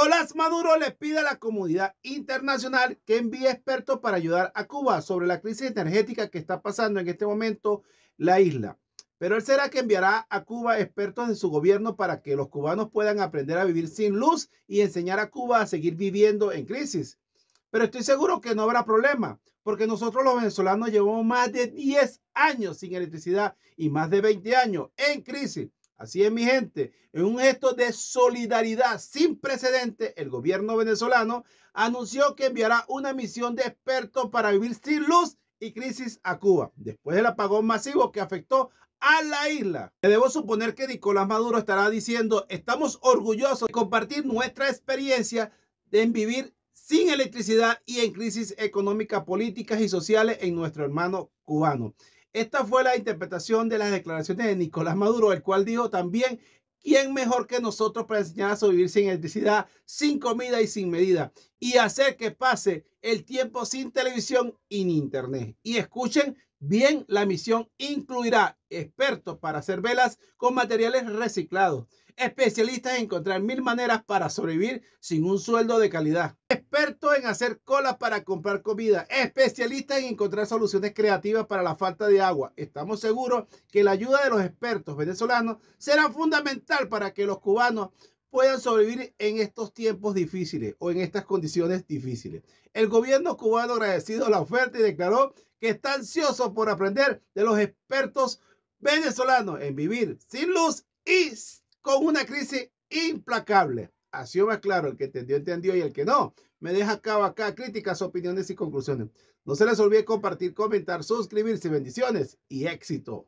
Nicolás Maduro le pide a la comunidad internacional que envíe expertos para ayudar a Cuba sobre la crisis energética que está pasando en este momento la isla. Pero él será que enviará a Cuba expertos de su gobierno para que los cubanos puedan aprender a vivir sin luz y enseñar a Cuba a seguir viviendo en crisis. Pero estoy seguro que no habrá problema, porque nosotros los venezolanos llevamos más de 10 años sin electricidad y más de 20 años en crisis. Así es, mi gente, en un gesto de solidaridad sin precedente, el gobierno venezolano anunció que enviará una misión de expertos para vivir sin luz y crisis a Cuba, después del apagón masivo que afectó a la isla. Me debo suponer que Nicolás Maduro estará diciendo, estamos orgullosos de compartir nuestra experiencia en vivir sin electricidad y en crisis económicas, políticas y sociales en nuestro hermano cubano. Esta fue la interpretación de las declaraciones de Nicolás Maduro, el cual dijo también, ¿quién mejor que nosotros para enseñar a sobrevivir sin electricidad, sin comida y sin medida? Y hacer que pase el tiempo sin televisión y ni internet. Y escuchen Bien, la misión incluirá expertos para hacer velas con materiales reciclados, especialistas en encontrar mil maneras para sobrevivir sin un sueldo de calidad, expertos en hacer colas para comprar comida, especialistas en encontrar soluciones creativas para la falta de agua. Estamos seguros que la ayuda de los expertos venezolanos será fundamental para que los cubanos puedan sobrevivir en estos tiempos difíciles o en estas condiciones difíciles. El gobierno cubano agradecido la oferta y declaró que está ansioso por aprender de los expertos venezolanos en vivir sin luz y con una crisis implacable. Así más claro, el que entendió, entendió y el que no. Me deja acá acá críticas, opiniones y conclusiones. No se les olvide compartir, comentar, suscribirse. Bendiciones y éxito.